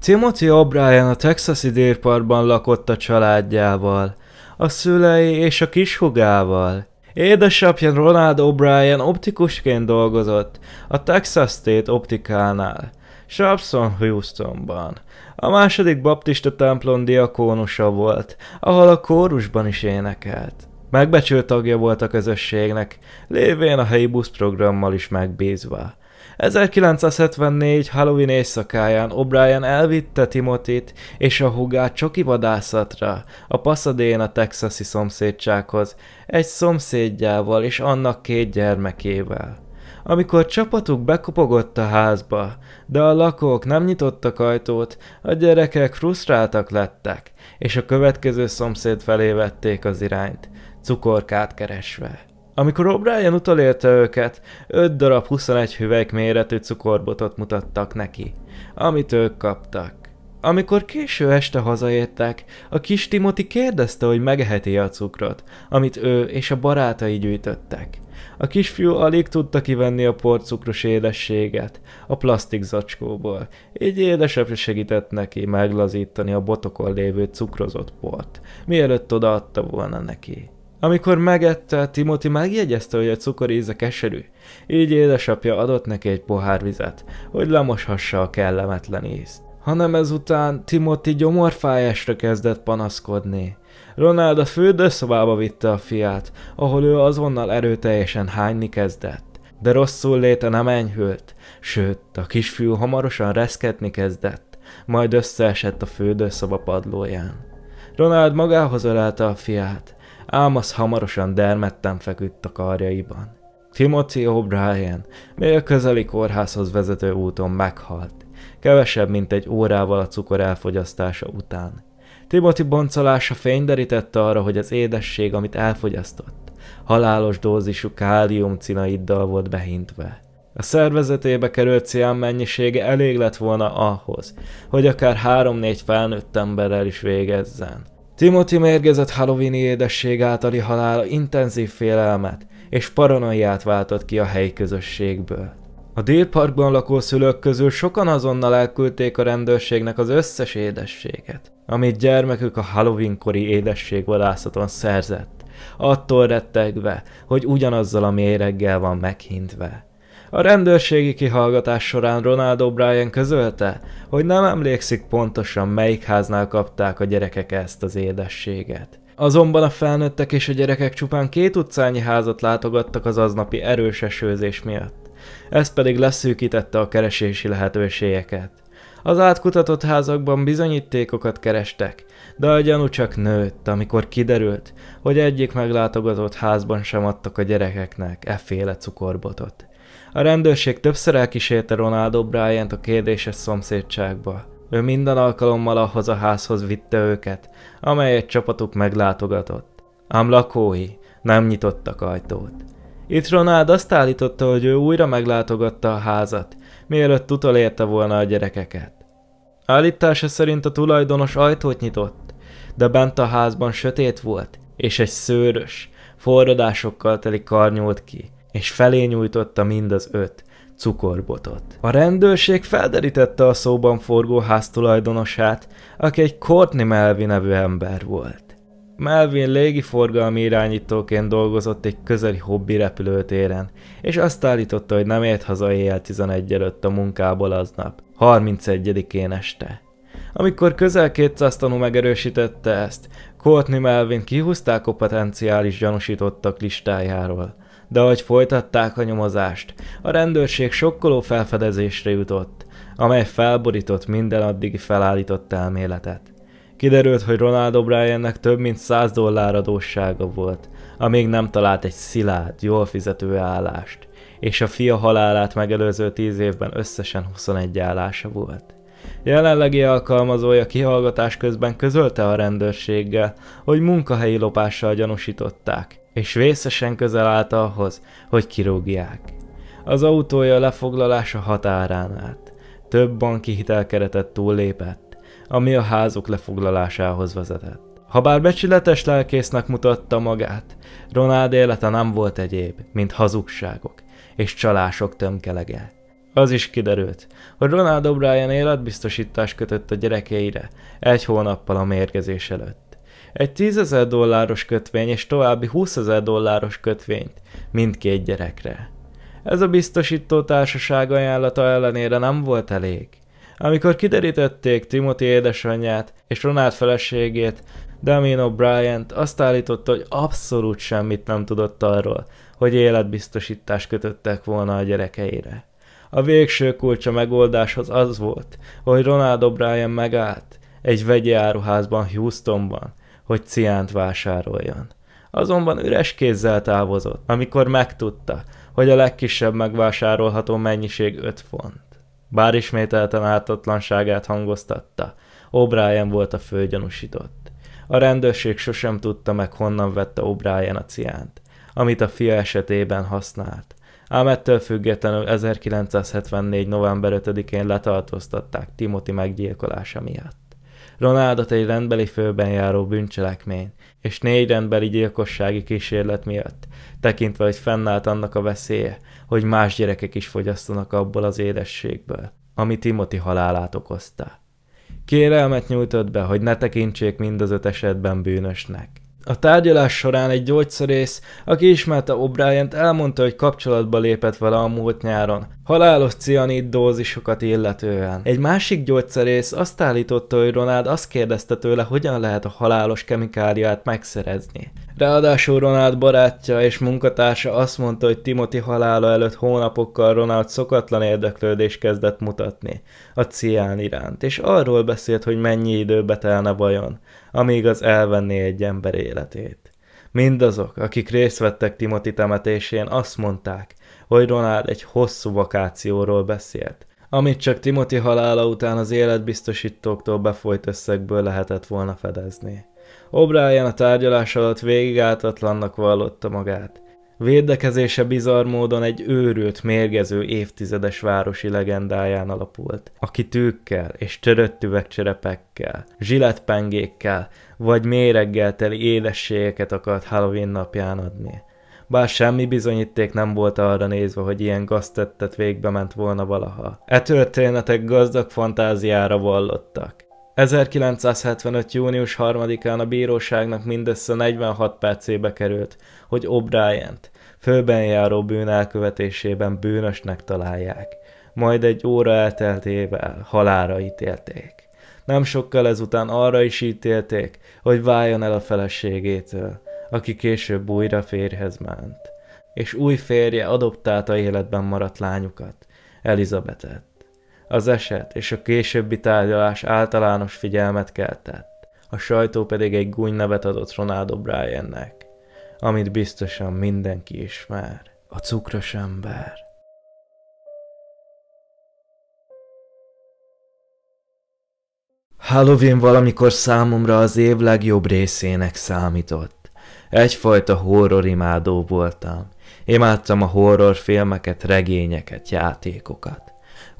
Timothy O'Brien a texasi dérparban lakott a családjával, a szülei és a kishugával. Édesapja Ronald O'Brien optikusként dolgozott a Texas State optikánál, Sharpson Houstonban. A második baptista templom diakónusa volt, ahol a kórusban is énekelt. Megbecsült tagja volt a közösségnek, lévén a helyi buszprogrammal is megbízva. 1974 Halloween éjszakáján O'Brien elvitte Timotit és a hugát csoki vadászatra, a Pasadena texasi szomszédsághoz, egy szomszédjával és annak két gyermekével. Amikor csapatuk bekopogott a házba, de a lakók nem nyitottak ajtót, a gyerekek frusztráltak lettek, és a következő szomszéd felé vették az irányt, cukorkát keresve. Amikor O'Brien utolérte őket, öt darab 21 hüvelyk méretű cukorbotot mutattak neki, amit ők kaptak. Amikor késő este hazaértek, a kis Timothy kérdezte, hogy megeheti a cukrot, amit ő és a barátai gyűjtöttek. A kisfiú alig tudta kivenni a porcukros édességet a plastik zacskóból, így édesapja segített neki meglazítani a botokon lévő cukrozott port, mielőtt odaadta volna neki. Amikor megette, Timothy megjegyezte, hogy a cukor íze keserű, így édesapja adott neki egy pohár vizet, hogy lemoshassa a kellemetlen ízt. Hanem ezután Timothy gyomorfájásra kezdett panaszkodni. Ronald a fürdőszobába vitte a fiát, ahol ő azonnal erőteljesen hányni kezdett. De rosszul léte nem enyhült, sőt, a kisfiú hamarosan reszketni kezdett, majd összeesett a fürdőszoba padlóján. Ronald magához ölelte a fiát, ám az hamarosan dermedten feküdt a karjaiban. Timothy O'Brien mely közeli kórházhoz vezető úton meghalt, kevesebb mint egy órával a cukor elfogyasztása után. Timothy boncolása fényderítette arra, hogy az édesség, amit elfogyasztott, halálos dózisú káliumcinaiddal volt behintve. A szervezetébe került cián mennyisége elég lett volna ahhoz, hogy akár három-négy felnőtt emberrel is végezzen. Timothy mérgezett Halloweeni édesség általi halála intenzív félelmet és paranoiát váltott ki a helyi közösségből. A délparkban lakó szülők közül sokan azonnal elküldték a rendőrségnek az összes édességet, amit gyermekük a Halloween-kori édességvadászaton szerzett, attól rettegve, hogy ugyanazzal a méreggel van meghintve. A rendőrségi kihallgatás során Ronald O'Brien közölte, hogy nem emlékszik pontosan melyik háznál kapták a gyerekek ezt az édességet. Azonban a felnőttek és a gyerekek csupán két utcányi házat látogattak az aznapi erős esőzés miatt. Ez pedig leszűkítette a keresési lehetőségeket. Az átkutatott házakban bizonyítékokat kerestek, de a gyanú csak nőtt, amikor kiderült, hogy egyik meglátogatott házban sem adtak a gyerekeknek e féle cukorbotot. A rendőrség többször elkísérte Ronaldo Bryant a kérdéses szomszédságba. Ő minden alkalommal ahhoz a házhoz vitte őket, amelyet csapatuk meglátogatott. Ám lakói nem nyitottak ajtót. Itt Ronald azt állította, hogy ő újra meglátogatta a házat, mielőtt utolérte volna a gyerekeket. Állítása szerint a tulajdonos ajtót nyitott, de bent a házban sötét volt, és egy szőrös, forradásokkal teli kar nyúlt ki, és felé nyújtotta mind az öt cukorbotot. A rendőrség felderítette a szóban forgó háztulajdonosát, aki egy Courtney Melvin nevű ember volt. Melvin légiforgalmi irányítóként dolgozott egy közeli hobbi repülőtéren, és azt állította, hogy nem ért haza éjjel 11 előtt a munkából aznap, 31-én este. Amikor közel 200 tanú megerősítette ezt, Courtney Melvin kihúzták a potenciális gyanúsítottak listájáról, de ahogy folytatták a nyomozást, a rendőrség sokkoló felfedezésre jutott, amely felborított minden addigi felállított elméletet. Kiderült, hogy Ronald O'Briennek több mint 100 dollár adóssága volt, amíg nem talált egy szilárd, jól fizető állást, és a fia halálát megelőző 10 évben összesen 21 állása volt. Jelenlegi alkalmazója kihallgatás közben közölte a rendőrséggel, hogy munkahelyi lopással gyanúsították, és vészesen közel állt ahhoz, hogy kirúgják. Az autója lefoglalása határán állt. Több banki hitelkeretet túllépett, ami a házuk lefoglalásához vezetett. Habár becsületes lelkésznek mutatta magát, Ronald élete nem volt egyéb, mint hazugságok és csalások tömkelege. Az is kiderült, hogy Ronald O'Brien életbiztosítást kötött a gyerekeire egy hónappal a mérgezés előtt egy 10 ezer dolláros kötvény és további 20 ezer dolláros kötvényt mindkét gyerekre. Ez a biztosító társaság ajánlata ellenére nem volt elég. Amikor kiderítették Timothy édesanyját és Ronald feleségét, Damien O'Brien azt állította, hogy abszolút semmit nem tudott arról, hogy életbiztosítást kötöttek volna a gyerekeire. A végső a megoldáshoz az volt, hogy Ronald O'Brien megállt egy vegyi áruházban Houstonban, hogy ciánt vásároljon. Azonban üres kézzel távozott, amikor megtudta, hogy a legkisebb megvásárolható mennyiség 5 font. Bár ismételten ártatlanságát hangoztatta, O'Brien volt a főgyanúsított. A rendőrség sosem tudta meg, honnan vette O'Brien a ciánt, amit a fia esetében használt. Ám ettől függetlenül 1974. november 5-én letartóztatták Timothy meggyilkolása miatt. Ronaldot egy rendbeli főben járó bűncselekmény és négy rendbeli gyilkossági kísérlet miatt, tekintve, hogy fennállt annak a veszélye, hogy más gyerekek is fogyasztanak abból az édességből, ami Timothy halálát okozta. Kérelmet nyújtott be, hogy ne tekintsék mind az öt esetben bűnösnek. A tárgyalás során egy gyógyszerész, aki ismerte obrien elmondta, hogy kapcsolatba lépett vele a múlt nyáron, halálos cianid dózisokat illetően. Egy másik gyógyszerész azt állította, hogy Ronald azt kérdezte tőle, hogyan lehet a halálos kemikáliát megszerezni. Ráadásul Ronald barátja és munkatársa azt mondta, hogy Timothy halála előtt hónapokkal Ronald szokatlan érdeklődés kezdett mutatni a cián iránt, és arról beszélt, hogy mennyi időbe telne vajon amíg az elvenné egy ember életét. Mindazok, akik részt vettek Timothy temetésén, azt mondták, hogy Ronald egy hosszú vakációról beszélt, amit csak Timothy halála után az életbiztosítóktól befolyt összegből lehetett volna fedezni. O'Brien a tárgyalás alatt végig ártatlannak vallotta magát, Védekezése bizarr módon egy őrült, mérgező évtizedes városi legendáján alapult, aki tűkkel és törött üvegcserepekkel, zsiletpengékkel vagy méreggel teli élességeket akart Halloween napján adni. Bár semmi bizonyíték nem volt arra nézve, hogy ilyen gaztettet végbe ment volna valaha. E történetek gazdag fantáziára vallottak. 1975. június 3-án a bíróságnak mindössze 46 percébe került, hogy O'Brien-t főben járó bűn elkövetésében bűnösnek találják, majd egy óra elteltével halára ítélték. Nem sokkal ezután arra is ítélték, hogy váljon el a feleségétől, aki később újra férhez ment, és új férje adoptálta életben maradt lányukat, Elizabetet. Az eset és a későbbi tárgyalás általános figyelmet keltett, a sajtó pedig egy gúny nevet adott Ronaldo O'Briennek, amit biztosan mindenki ismer, a cukros ember. Halloween valamikor számomra az év legjobb részének számított. Egyfajta horror imádó voltam. Imádtam a horrorfilmeket, regényeket, játékokat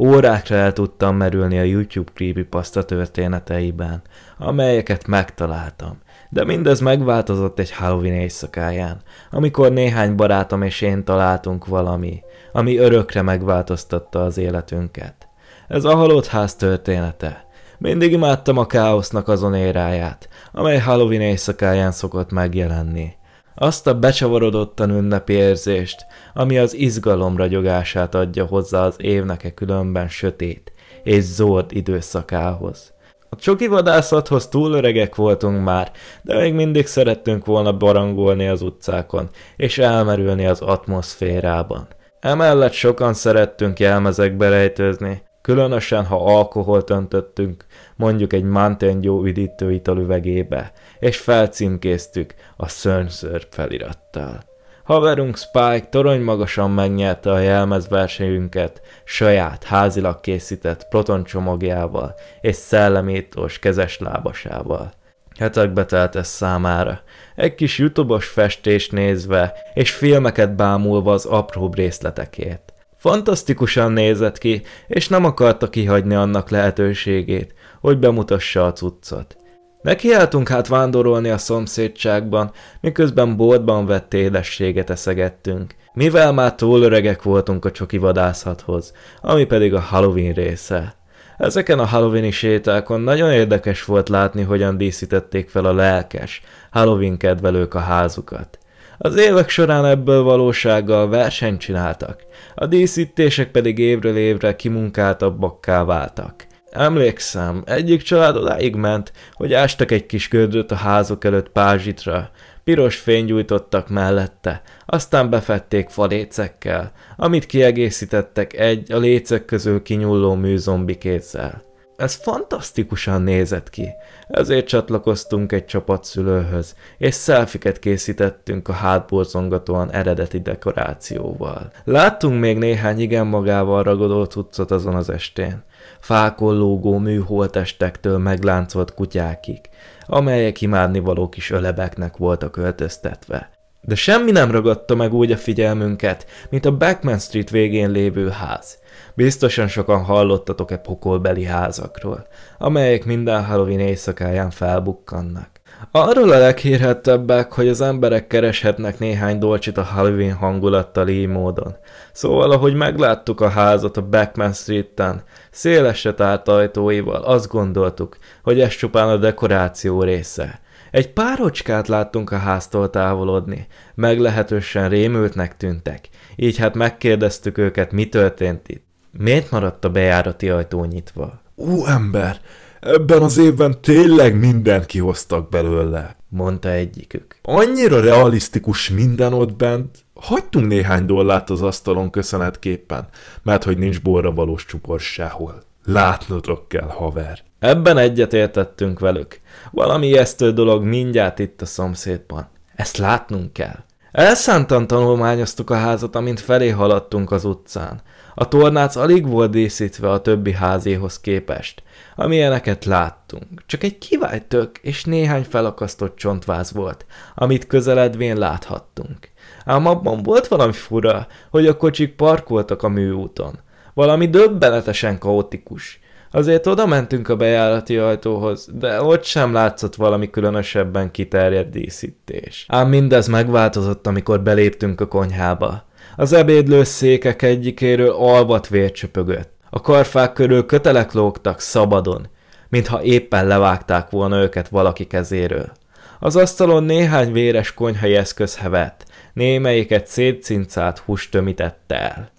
órákra el tudtam merülni a YouTube creepypasta történeteiben, amelyeket megtaláltam. De mindez megváltozott egy Halloween éjszakáján, amikor néhány barátom és én találtunk valami, ami örökre megváltoztatta az életünket. Ez a halott ház története. Mindig imádtam a káosznak azon éráját, amely Halloween éjszakáján szokott megjelenni azt a becsavarodottan ünnepi érzést, ami az izgalom ragyogását adja hozzá az évnek e különben sötét és zord időszakához. A csoki vadászathoz túl öregek voltunk már, de még mindig szerettünk volna barangolni az utcákon, és elmerülni az atmoszférában. Emellett sokan szerettünk jelmezekbe rejtőzni, Különösen, ha alkoholt öntöttünk, mondjuk egy Mountain Dew üdítő italüvegébe, és felcímkéztük a szörnyszörp felirattal. Haverunk Spike torony magasan megnyerte a jelmezversenyünket saját házilag készített csomagjával és szellemétós kezes lábasával. Hetekbe telt ez számára. Egy kis jutobos festést nézve és filmeket bámulva az apróbb részletekért. Fantasztikusan nézett ki, és nem akarta kihagyni annak lehetőségét, hogy bemutassa a cuccot. Nekiálltunk hát vándorolni a szomszédságban, miközben boltban vett édességet eszegettünk, mivel már túl öregek voltunk a csoki vadászathoz, ami pedig a Halloween része. Ezeken a halloweeni sétákon nagyon érdekes volt látni, hogyan díszítették fel a lelkes, Halloween kedvelők a házukat. Az évek során ebből valósággal versenyt csináltak, a díszítések pedig évről évre kimunkáltabbakká váltak. Emlékszem, egyik család odáig ment, hogy ástak egy kis gödröt a házok előtt pázsitra, piros gyújtottak mellette, aztán befették falécekkel, amit kiegészítettek egy a lécek közül kinyulló műzombikézzel ez fantasztikusan nézett ki. Ezért csatlakoztunk egy szülőhöz, és szelfiket készítettünk a hátborzongatóan eredeti dekorációval. Láttunk még néhány igen magával ragadó cuccot azon az estén. Fákon lógó műholtestektől megláncolt kutyákig, amelyek imádnivaló kis ölebeknek voltak öltöztetve. De semmi nem ragadta meg úgy a figyelmünket, mint a Backman Street végén lévő ház. Biztosan sokan hallottatok-e pokolbeli házakról, amelyek minden Halloween éjszakáján felbukkannak. Arról a leghírhettebbek, hogy az emberek kereshetnek néhány dolcsit a Halloween hangulattal így módon. Szóval, ahogy megláttuk a házat a Backman Street-en, szélesre tárt ajtóival, azt gondoltuk, hogy ez csupán a dekoráció része. Egy párocskát láttunk a háztól távolodni, meglehetősen rémültnek tűntek, így hát megkérdeztük őket, mi történt itt. Miért maradt a bejárati ajtó nyitva? Ú, ember, ebben az évben tényleg mindent kihoztak belőle, mondta egyikük. Annyira realisztikus minden ott bent, hagytunk néhány dollárt az asztalon köszönetképpen, mert hogy nincs borra valós csupor sehol. Látnotok kell, haver. Ebben egyetértettünk velük. Valami ijesztő dolog mindjárt itt a szomszédban. Ezt látnunk kell. Elszántan tanulmányoztuk a házat, amint felé haladtunk az utcán. A tornác alig volt díszítve a többi házéhoz képest, amilyeneket láttunk. Csak egy kivált tök és néhány felakasztott csontváz volt, amit közeledvén láthattunk. Ám abban volt valami fura, hogy a kocsik parkoltak a műúton. Valami döbbenetesen kaotikus. Azért oda mentünk a bejárati ajtóhoz, de ott sem látszott valami különösebben kiterjedt díszítés. Ám mindez megváltozott, amikor beléptünk a konyhába. Az ebédlő székek egyikéről alvat vér csöpögött. A karfák körül kötelek lógtak szabadon, mintha éppen levágták volna őket valaki kezéről. Az asztalon néhány véres konyhai eszköz hevett, némelyiket szétcincált hús tömítette el.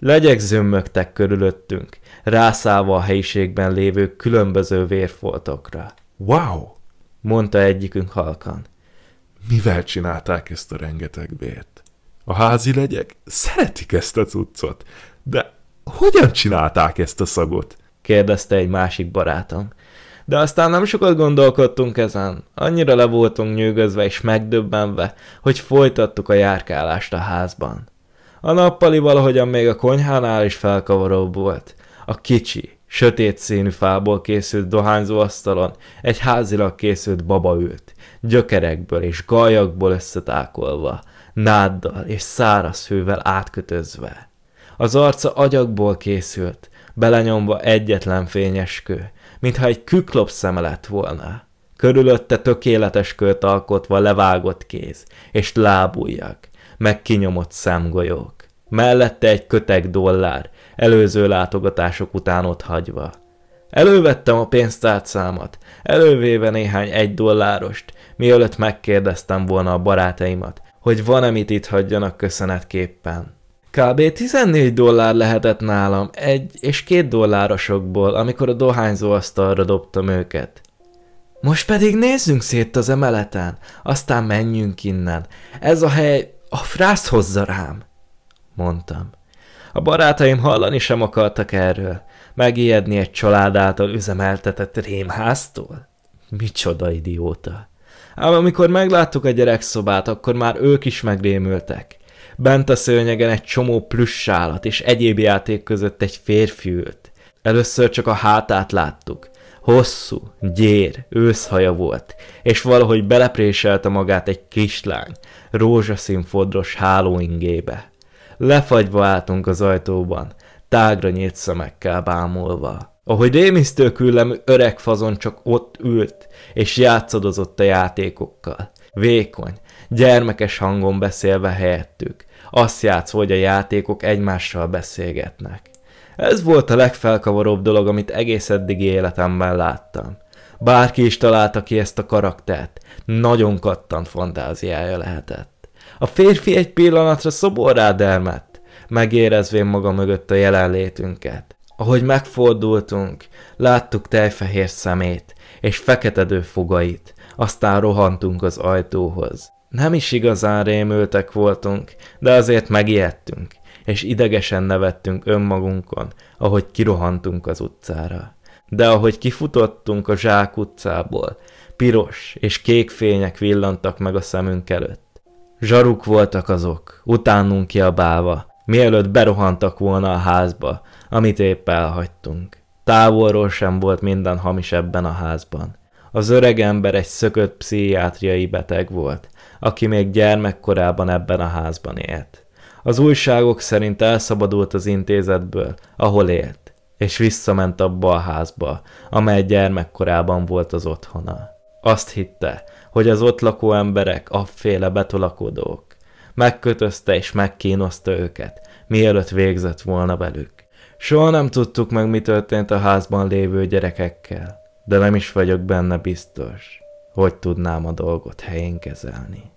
Legyek zömmögtek körülöttünk, rászállva a helyiségben lévő különböző vérfoltokra. Wow! mondta egyikünk halkan. Mivel csinálták ezt a rengeteg vért? A házi legyek szeretik ezt a cuccot, de hogyan csinálták ezt a szagot? kérdezte egy másik barátom. De aztán nem sokat gondolkodtunk ezen, annyira le voltunk nyűgözve és megdöbbenve, hogy folytattuk a járkálást a házban. A nappali valahogyan még a konyhánál is felkavaróbb volt. A kicsi, sötét színű fából készült dohányzó asztalon egy házilag készült baba ült, gyökerekből és gajakból összetákolva, náddal és száraz hővel átkötözve. Az arca agyakból készült, belenyomva egyetlen fényes kő, mintha egy küklop szeme lett volna. Körülötte tökéletes költ alkotva levágott kéz és lábújjak, meg kinyomott szemgolyók. Mellette egy köteg dollár, előző látogatások után ott hagyva. Elővettem a pénztárcámat, elővéve néhány egy dollárost, mielőtt megkérdeztem volna a barátaimat, hogy van-e mit itt hagyjanak köszönetképpen. Kb. 14 dollár lehetett nálam, egy és két dollárosokból, amikor a dohányzó asztalra dobtam őket. Most pedig nézzünk szét az emeleten, aztán menjünk innen. Ez a hely a frászt hozza rám, mondtam. A barátaim hallani sem akartak erről, megijedni egy család által üzemeltetett rémháztól. Micsoda idióta. Ám amikor megláttuk a gyerekszobát, akkor már ők is megrémültek. Bent a szőnyegen egy csomó plüssállat és egyéb játék között egy férfi ült. Először csak a hátát láttuk, Hosszú, gyér, őszhaja volt, és valahogy belepréselte magát egy kislány, rózsaszín fodros hálóingébe. Lefagyva álltunk az ajtóban, tágra nyílt szemekkel bámulva. Ahogy rémisztő küllemű öreg fazon csak ott ült, és játszadozott a játékokkal. Vékony, gyermekes hangon beszélve helyettük. Azt játszva, hogy a játékok egymással beszélgetnek. Ez volt a legfelkavaróbb dolog, amit egész eddigi életemben láttam. Bárki is találta ki ezt a karaktert, nagyon kattant fantáziája lehetett. A férfi egy pillanatra szoborrá dermedt, megérezvén maga mögött a jelenlétünket. Ahogy megfordultunk, láttuk tejfehér szemét és feketedő fogait, aztán rohantunk az ajtóhoz. Nem is igazán rémültek voltunk, de azért megijedtünk, és idegesen nevettünk önmagunkon, ahogy kirohantunk az utcára. De ahogy kifutottunk a zsák utcából, piros és kék fények villantak meg a szemünk előtt. Zsaruk voltak azok, utánunk kiabálva, mielőtt berohantak volna a házba, amit épp elhagytunk. Távolról sem volt minden hamis ebben a házban. Az öreg ember egy szökött pszichiátriai beteg volt, aki még gyermekkorában ebben a házban élt. Az újságok szerint elszabadult az intézetből, ahol élt, és visszament abba a házba, amely gyermekkorában volt az otthona. Azt hitte, hogy az ott lakó emberek afféle betolakodók. Megkötözte és megkínoszta őket, mielőtt végzett volna velük. Soha nem tudtuk meg, mi történt a házban lévő gyerekekkel, de nem is vagyok benne biztos, hogy tudnám a dolgot helyén kezelni.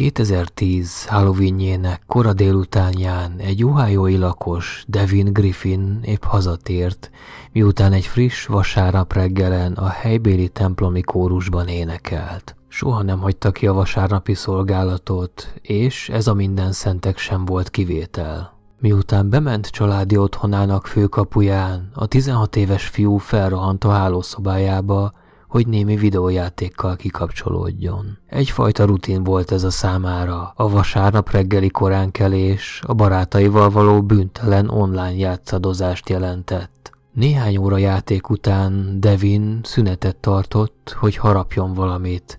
2010 Halloweenjének kora délutánján egy uhájói lakos, Devin Griffin épp hazatért, miután egy friss vasárnap reggelen a helybéli templomi kórusban énekelt. Soha nem hagyta ki a vasárnapi szolgálatot, és ez a minden szentek sem volt kivétel. Miután bement családi otthonának főkapuján, a 16 éves fiú felrohant a hálószobájába, hogy némi videójátékkal kikapcsolódjon. Egyfajta rutin volt ez a számára, a vasárnap reggeli koránkelés, a barátaival való bűntelen online játszadozást jelentett. Néhány óra játék után Devin szünetet tartott, hogy harapjon valamit,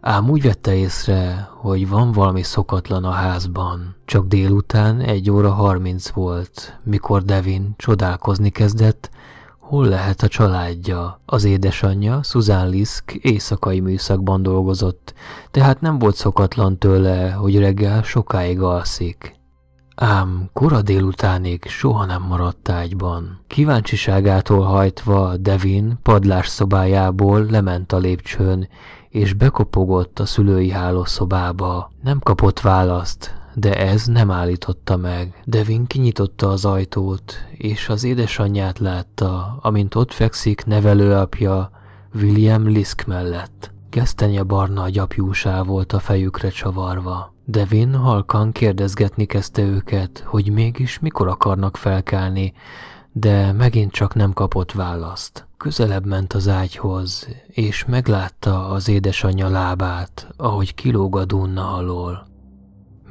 ám úgy vette észre, hogy van valami szokatlan a házban. Csak délután egy óra harminc volt, mikor Devin csodálkozni kezdett, hol lehet a családja. Az édesanyja, Susan Lisk, éjszakai műszakban dolgozott, tehát nem volt szokatlan tőle, hogy reggel sokáig alszik. Ám kora délutánig soha nem maradt ágyban. Kíváncsiságától hajtva Devin padlás szobájából lement a lépcsőn, és bekopogott a szülői hálószobába. Nem kapott választ, de ez nem állította meg. Devin kinyitotta az ajtót, és az édesanyját látta, amint ott fekszik nevelőapja William Lisk mellett. Gesztenye barna gyapjúsá volt a fejükre csavarva. Devin halkan kérdezgetni kezdte őket, hogy mégis mikor akarnak felkelni, de megint csak nem kapott választ. Közelebb ment az ágyhoz, és meglátta az édesanyja lábát, ahogy kilóg a dunna alól.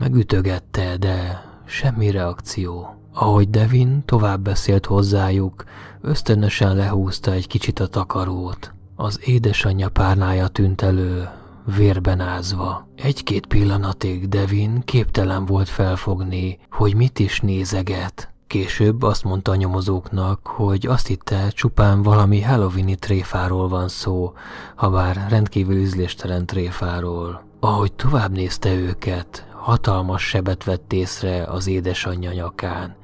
Megütögette, de semmi reakció. Ahogy Devin tovább beszélt hozzájuk, ösztönösen lehúzta egy kicsit a takarót. Az édesanyja párnája tűnt elő, vérben ázva. Egy-két pillanatig Devin képtelen volt felfogni, hogy mit is nézeget. Később azt mondta a nyomozóknak, hogy azt hitte, csupán valami halloweeni tréfáról van szó, ha bár rendkívül üzléstelen tréfáról. Ahogy tovább nézte őket, hatalmas sebet vett észre az édesanyja nyakán.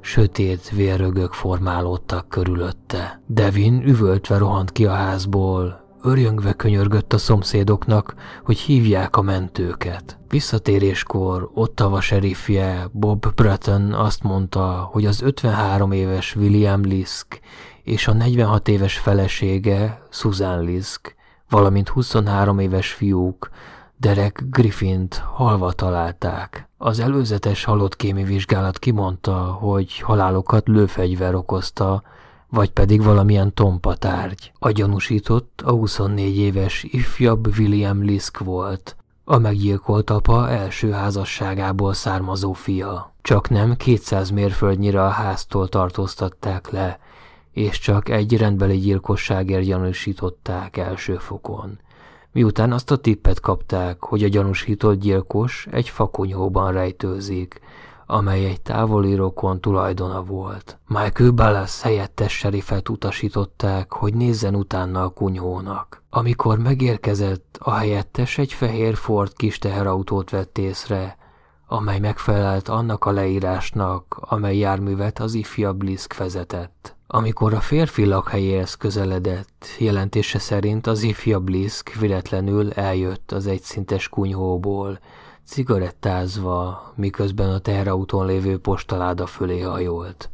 Sötét vérrögök formálódtak körülötte. Devin üvöltve rohant ki a házból, örjöngve könyörgött a szomszédoknak, hogy hívják a mentőket. Visszatéréskor a sheriffje Bob Breton azt mondta, hogy az 53 éves William Lisk és a 46 éves felesége Susan Lisk, valamint 23 éves fiúk Derek Griffint halva találták. Az előzetes kémi vizsgálat kimondta, hogy halálokat lőfegyver okozta, vagy pedig valamilyen tompa tárgy. A gyanúsított a 24 éves ifjabb William Lisk volt, a meggyilkolt apa első házasságából származó fia. Csak nem 200 mérföldnyire a háztól tartóztatták le, és csak egy rendbeli gyilkosságért gyanúsították első fokon miután azt a tippet kapták, hogy a gyanúsított gyilkos egy fakonyhóban rejtőzik, amely egy távoli rokon tulajdona volt. Michael Ballas helyettes serifet utasították, hogy nézzen utána a kunyhónak. Amikor megérkezett, a helyettes egy fehér Ford kis teherautót vett észre, amely megfelelt annak a leírásnak, amely járművet az ifjabb Blisk vezetett. Amikor a férfi lakhelyéhez közeledett, jelentése szerint az ifjabb Blisk véletlenül eljött az egyszintes kunyhóból, cigarettázva, miközben a teherautón lévő postaláda fölé hajolt.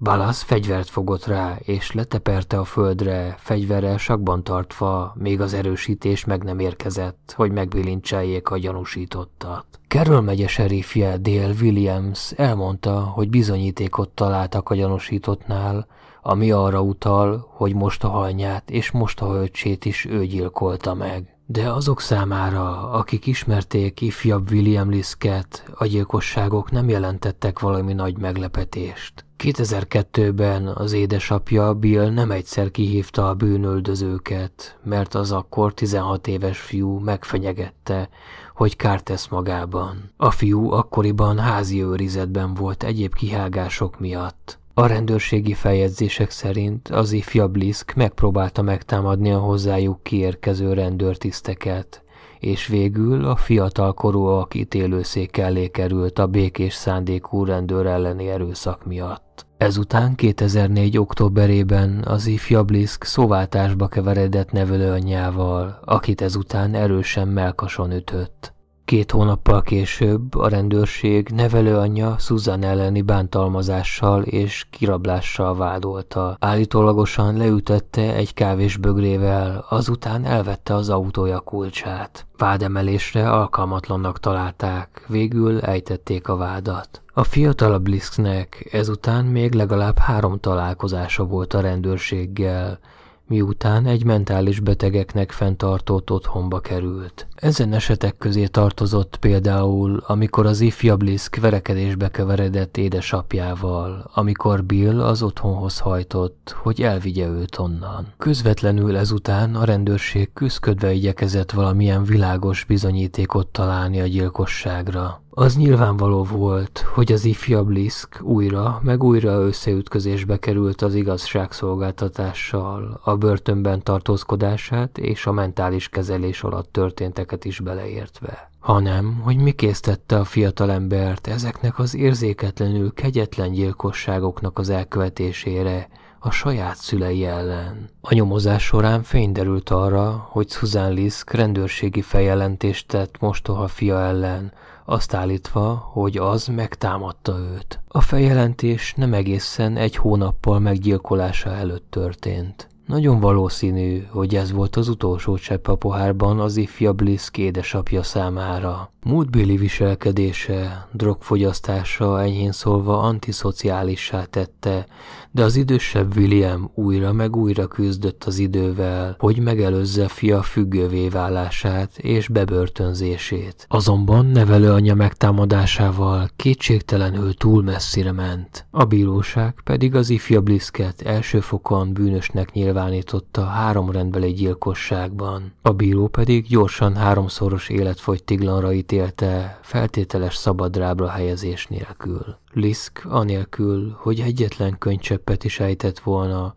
Balasz fegyvert fogott rá, és leteperte a földre, fegyverrel sakban tartva, még az erősítés meg nem érkezett, hogy megbilincseljék a gyanúsítottat. Kerül megye serifje Dale Williams elmondta, hogy bizonyítékot találtak a gyanúsítottnál, ami arra utal, hogy most a halnyát és most a hölcsét is ő gyilkolta meg. De azok számára, akik ismerték ifjabb William Lisket, a gyilkosságok nem jelentettek valami nagy meglepetést. 2002-ben az édesapja Bill nem egyszer kihívta a bűnöldözőket, mert az akkor 16 éves fiú megfenyegette, hogy kárt tesz magában. A fiú akkoriban házi őrizetben volt egyéb kihágások miatt. A rendőrségi feljegyzések szerint az ifjabb Blisk megpróbálta megtámadni a hozzájuk kiérkező rendőrtiszteket, és végül a fiatal korúak ítélőszék elé került a békés szándékú rendőr elleni erőszak miatt. Ezután 2004. októberében az ifjabb szóváltásba keveredett nevelőanyjával, akit ezután erősen melkason ütött. Két hónappal később a rendőrség nevelőanyja Susan elleni bántalmazással és kirablással vádolta. Állítólagosan leütötte egy kávés bögrével, azután elvette az autója kulcsát. Vádemelésre alkalmatlannak találták, végül ejtették a vádat. A fiatalabb Blisknek ezután még legalább három találkozása volt a rendőrséggel, miután egy mentális betegeknek fenntartott otthonba került. Ezen esetek közé tartozott például, amikor az ifjabb Liszk verekedésbe keveredett édesapjával, amikor Bill az otthonhoz hajtott, hogy elvigye őt onnan. Közvetlenül ezután a rendőrség küzdködve igyekezett valamilyen világos bizonyítékot találni a gyilkosságra. Az nyilvánvaló volt, hogy az ifjabb Liszk újra meg újra összeütközésbe került az igazságszolgáltatással, a börtönben tartózkodását és a mentális kezelés alatt történtek ezeket is beleértve, hanem, hogy mi késztette a fiatalembert ezeknek az érzéketlenül kegyetlen gyilkosságoknak az elkövetésére, a saját szülei ellen. A nyomozás során fény derült arra, hogy Susan Lisk rendőrségi feljelentést tett mostoha fia ellen, azt állítva, hogy az megtámadta őt. A feljelentés nem egészen egy hónappal meggyilkolása előtt történt. Nagyon valószínű, hogy ez volt az utolsó csepp a pohárban az ifjabb Bliss kédesapja számára. Múltbéli viselkedése, drogfogyasztása enyhén szólva antiszociálissá tette, de az idősebb William újra meg újra küzdött az idővel, hogy megelőzze fia függővé válását és bebörtönzését. Azonban nevelőanyja megtámadásával kétségtelenül túl messzire ment. A bíróság pedig az ifja Blisket első fokon bűnösnek nyilvánította három rendbeli gyilkosságban. A bíró pedig gyorsan háromszoros életfogytiglanra ítélte, feltételes szabadrábra helyezés nélkül. Lisk, anélkül, hogy egyetlen könycseppet is ejtett volna,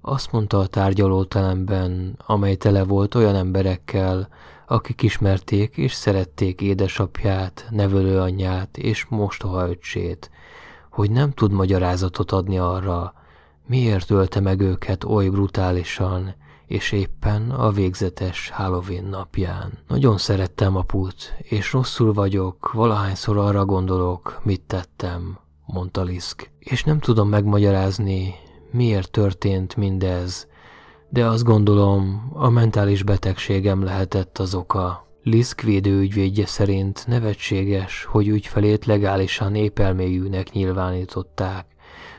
azt mondta a tárgyalótelemben, amely tele volt olyan emberekkel, akik ismerték és szerették édesapját, nevelőanyját és mostohaöcsét, öcsét, hogy nem tud magyarázatot adni arra, miért ölte meg őket oly brutálisan, és éppen a végzetes Halloween napján. Nagyon szerettem aput, és rosszul vagyok, valahányszor arra gondolok, mit tettem, mondta Liszk. És nem tudom megmagyarázni, miért történt mindez, de azt gondolom, a mentális betegségem lehetett az oka. Lisk védőügyvédje szerint nevetséges, hogy ügyfelét legálisan épelméjűnek nyilvánították,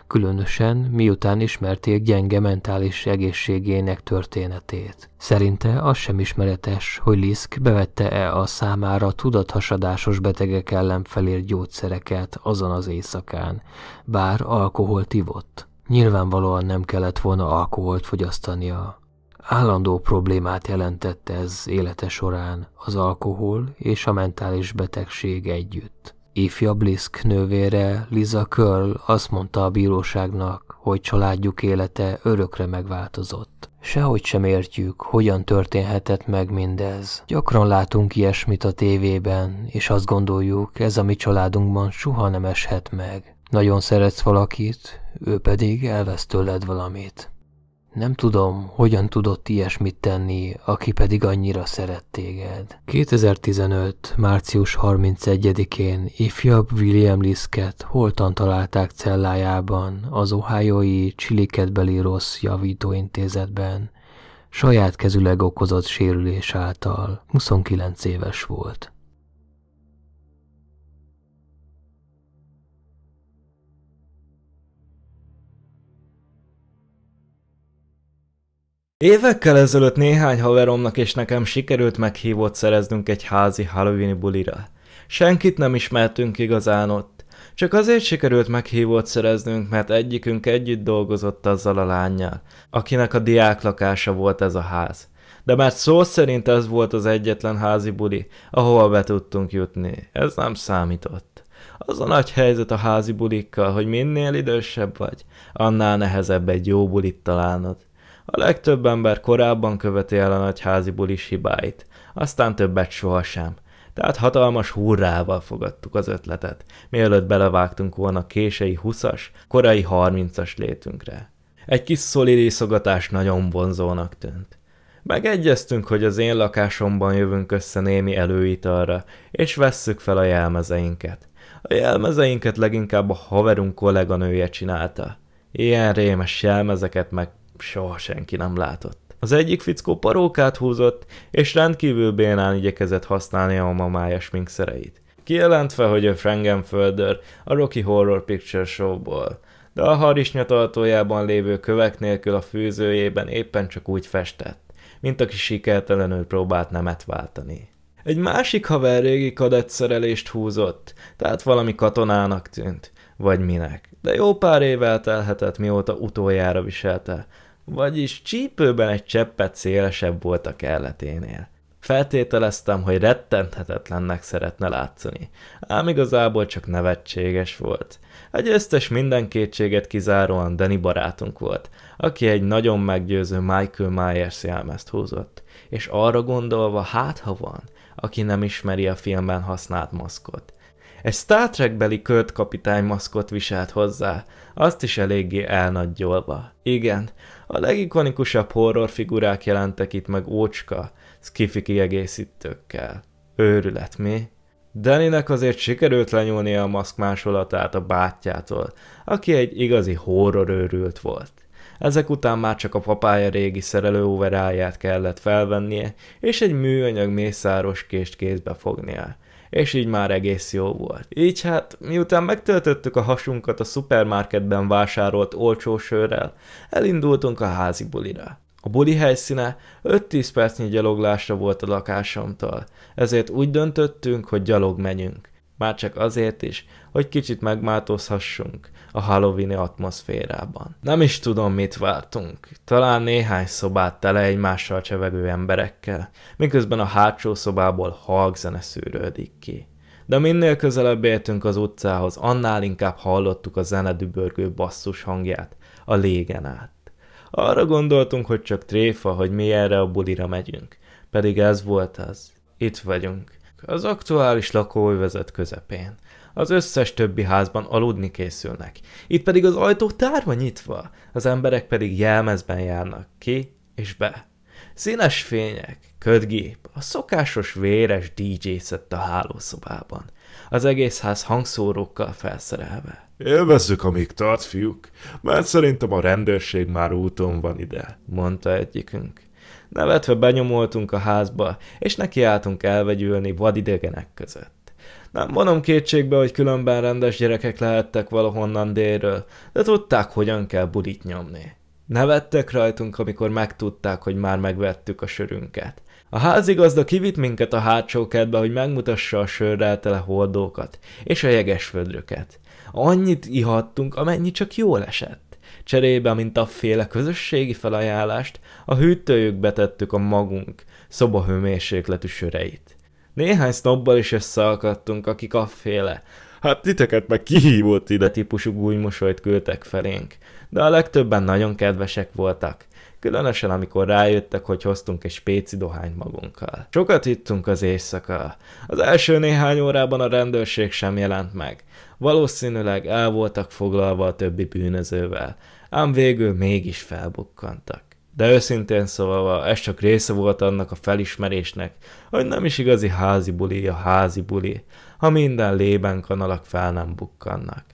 különösen miután ismerték gyenge mentális egészségének történetét. Szerinte az sem ismeretes, hogy Liszk bevette-e a számára tudathasadásos betegek ellen felírt gyógyszereket azon az éjszakán, bár alkoholt ivott. Nyilvánvalóan nem kellett volna alkoholt fogyasztania. Állandó problémát jelentett ez élete során az alkohol és a mentális betegség együtt. Ifja Blisk nővére Liza Curl azt mondta a bíróságnak, hogy családjuk élete örökre megváltozott. Sehogy sem értjük, hogyan történhetett meg mindez. Gyakran látunk ilyesmit a tévében, és azt gondoljuk, ez a mi családunkban soha nem eshet meg. Nagyon szeretsz valakit, ő pedig elvesz tőled valamit. Nem tudom, hogyan tudott ilyesmit tenni, aki pedig annyira szeret téged. 2015. március 31-én ifjabb William Lisket holtan találták cellájában az ohájói Csiliketbeli Rossz Javítóintézetben, saját kezüleg okozott sérülés által, 29 éves volt. Évekkel ezelőtt néhány haveromnak és nekem sikerült meghívót szereznünk egy házi Halloween bulira. Senkit nem ismertünk igazán ott. Csak azért sikerült meghívót szereznünk, mert egyikünk együtt dolgozott azzal a lányjal, akinek a diák lakása volt ez a ház. De mert szó szerint ez volt az egyetlen házi buli, ahova be tudtunk jutni. Ez nem számított. Az a nagy helyzet a házi bulikkal, hogy minél idősebb vagy, annál nehezebb egy jó bulit találnod. A legtöbb ember korábban követi el a nagyházi bulis hibáit, aztán többet sohasem. Tehát hatalmas hurrával fogadtuk az ötletet, mielőtt belevágtunk volna kései 20-as, korai 30-as létünkre. Egy kis szolidiszogatás nagyon vonzónak tűnt. Megegyeztünk, hogy az én lakásomban jövünk össze némi előitalra, és vesszük fel a jelmezeinket. A jelmezeinket leginkább a haverunk kolléganője csinálta. Ilyen rémes jelmezeket meg soha senki nem látott. Az egyik fickó parókát húzott, és rendkívül bénán igyekezett használni a mamája sminkszereit. Kijelentve, hogy a Frankenfelder a Rocky Horror Picture Showból, de a harisnyatartójában lévő kövek nélkül a fűzőjében éppen csak úgy festett, mint aki sikertelenül próbált nemet váltani. Egy másik haver régi kadettszerelést húzott, tehát valami katonának tűnt, vagy minek, de jó pár évvel telhetett mióta utoljára viselte, vagyis csípőben egy cseppet szélesebb volt a kelleténél. Feltételeztem, hogy rettenthetetlennek szeretne látszani, ám igazából csak nevetséges volt. Egy győztes minden kétséget kizáróan Danny barátunk volt, aki egy nagyon meggyőző Michael Myers jelmezt húzott, és arra gondolva hát ha van, aki nem ismeri a filmben használt maszkot. Egy Star beli Kurt kapitány maszkot viselt hozzá, azt is eléggé elnagyolva. Igen, a legikonikusabb horrorfigurák jelentek itt meg ócska, skifi kiegészítőkkel. Őrület, mi? nek azért sikerült lenyúlnia a maszk másolatát a bátyjától, aki egy igazi őrült volt. Ezek után már csak a papája régi szerelő overáját kellett felvennie, és egy műanyag mészáros kést kézbe fognia és így már egész jó volt. Így hát, miután megtöltöttük a hasunkat a szupermarketben vásárolt olcsó sörrel, elindultunk a házi bulira. A buli helyszíne 5-10 percnyi gyaloglásra volt a lakásomtól, ezért úgy döntöttünk, hogy gyalog menjünk. Már csak azért is, hogy kicsit megmátozhassunk a Halloween atmoszférában. Nem is tudom, mit váltunk. Talán néhány szobát tele egymással csevegő emberekkel, miközben a hátsó szobából halkzene szűrődik ki. De minél közelebb értünk az utcához, annál inkább hallottuk a zenedübörgő basszus hangját, a légen át. Arra gondoltunk, hogy csak tréfa, hogy mi erre a bulira megyünk. Pedig ez volt az. Itt vagyunk az aktuális lakóövezet közepén. Az összes többi házban aludni készülnek. Itt pedig az ajtó tárva nyitva, az emberek pedig jelmezben járnak ki és be. Színes fények, ködgép, a szokásos véres dj a hálószobában. Az egész ház hangszórókkal felszerelve. Élvezzük, amíg tart, fiúk, mert szerintem a rendőrség már úton van ide, mondta egyikünk. Nevetve benyomultunk a házba, és nekiálltunk elvegyülni vadidegenek között. Nem vonom kétségbe, hogy különben rendes gyerekek lehettek valahonnan délről, de tudták, hogyan kell budit nyomni. Nevettek rajtunk, amikor megtudták, hogy már megvettük a sörünket. A házigazda kivitt minket a hátsó kedbe, hogy megmutassa a sörrel tele holdókat, és a jeges vödröket. Annyit ihattunk, amennyi csak jól esett. Cserébe, mint a féle közösségi felajánlást, a hűtőjükbe tettük a magunk szobahőmérsékletű söreit. Néhány sznobbal is összeakadtunk, akik a féle, hát titeket meg kihívott ide típusú gúnymosolyt küldtek felénk, de a legtöbben nagyon kedvesek voltak, különösen amikor rájöttek, hogy hoztunk egy spéci dohány magunkkal. Sokat ittunk az éjszaka. Az első néhány órában a rendőrség sem jelent meg. Valószínűleg el voltak foglalva a többi bűnözővel, ám végül mégis felbukkantak. De őszintén szóval ez csak része volt annak a felismerésnek, hogy nem is igazi házi buli a házi buli, ha minden lében kanalak fel nem bukkannak.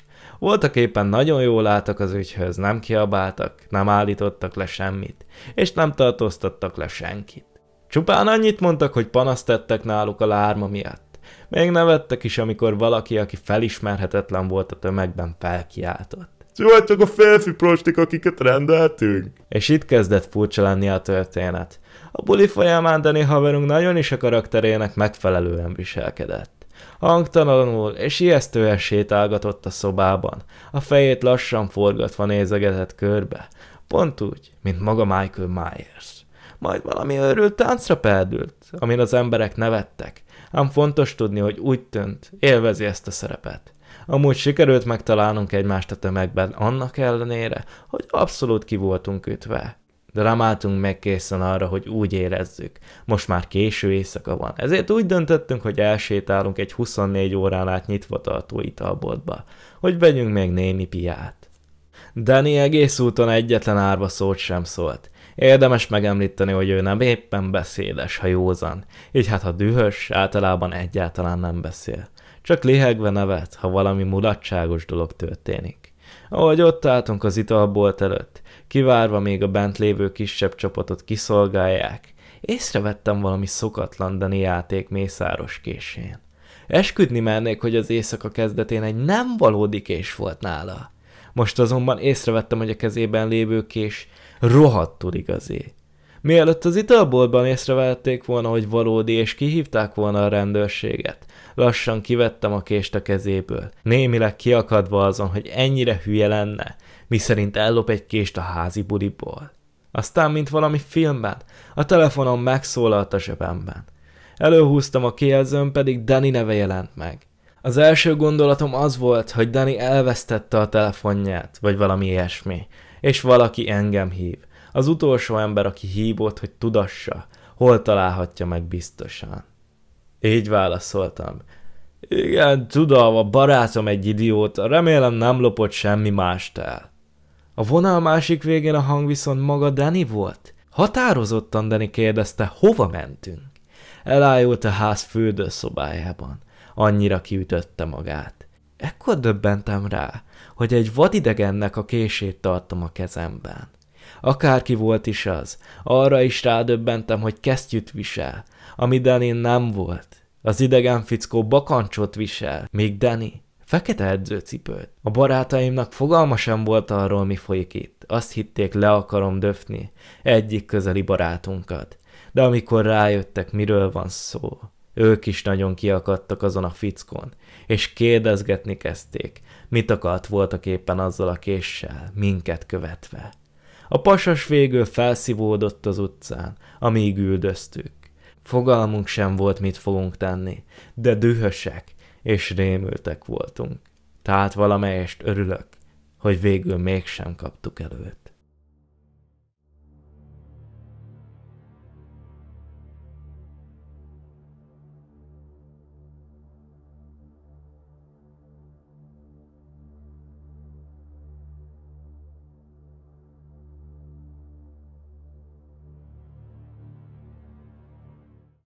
Voltak éppen nagyon jól álltak az ügyhöz, nem kiabáltak, nem állítottak le semmit, és nem tartóztattak le senkit. Csupán annyit mondtak, hogy panaszt tettek náluk a lárma miatt. Még nevettek is, amikor valaki, aki felismerhetetlen volt a tömegben, felkiáltott. Csak a férfi prostik, akiket rendeltünk. És itt kezdett furcsa lenni a történet. A buli folyamán Dani haverunk nagyon is a karakterének megfelelően viselkedett. Hangtalanul és ijesztően sétálgatott a szobában, a fejét lassan forgatva nézegetett körbe, pont úgy, mint maga Michael Myers. Majd valami örült táncra perdült, amin az emberek nevettek, ám fontos tudni, hogy úgy tűnt, élvezi ezt a szerepet. Amúgy sikerült megtalálnunk egymást a tömegben, annak ellenére, hogy abszolút ki voltunk ütve de nem álltunk meg készen arra, hogy úgy érezzük. Most már késő éjszaka van, ezért úgy döntöttünk, hogy elsétálunk egy 24 órán át nyitva tartó italboltba, hogy vegyünk meg némi piát. Danny egész úton egyetlen árva szót sem szólt. Érdemes megemlíteni, hogy ő nem éppen beszédes, ha józan, így hát ha dühös, általában egyáltalán nem beszél. Csak lihegve nevet, ha valami mulatságos dolog történik. Ahogy ott álltunk az italbolt előtt, kivárva még a bent lévő kisebb csapatot kiszolgálják. Észrevettem valami szokatlan Dani játék mészáros késén. Esküdni mernék, hogy az éjszaka kezdetén egy nem valódi kés volt nála. Most azonban észrevettem, hogy a kezében lévő kés rohadtul igazi mielőtt az italboltban észrevették volna, hogy valódi, és kihívták volna a rendőrséget. Lassan kivettem a kést a kezéből, némileg kiakadva azon, hogy ennyire hülye lenne, miszerint ellop egy kést a házi budiból. Aztán, mint valami filmben, a telefonom megszólalt a zsebemben. Előhúztam a kijelzőn, pedig Dani neve jelent meg. Az első gondolatom az volt, hogy Dani elvesztette a telefonját, vagy valami ilyesmi, és valaki engem hív. Az utolsó ember, aki hívott, hogy tudassa, hol találhatja meg biztosan. Így válaszoltam. Igen, tudom, a barátom egy idióta, remélem nem lopott semmi mást el. A vonal másik végén a hang viszont maga Danny volt. Határozottan Danny kérdezte, hova mentünk. Elájult a ház fődőszobájában. Annyira kiütötte magát. Ekkor döbbentem rá, hogy egy vadidegennek a kését tartom a kezemben akárki volt is az. Arra is rádöbbentem, hogy kesztyűt visel, ami Danin nem volt. Az idegen fickó bakancsot visel, még Dani fekete edzőcipőt. A barátaimnak fogalma sem volt arról, mi folyik itt. Azt hitték, le akarom döfni egyik közeli barátunkat. De amikor rájöttek, miről van szó, ők is nagyon kiakadtak azon a fickon, és kérdezgetni kezdték, mit akart voltak éppen azzal a késsel, minket követve. A pasas végül felszívódott az utcán, amíg üldöztük. Fogalmunk sem volt, mit fogunk tenni, de dühösek és rémültek voltunk. Tehát valamelyest örülök, hogy végül mégsem kaptuk előt.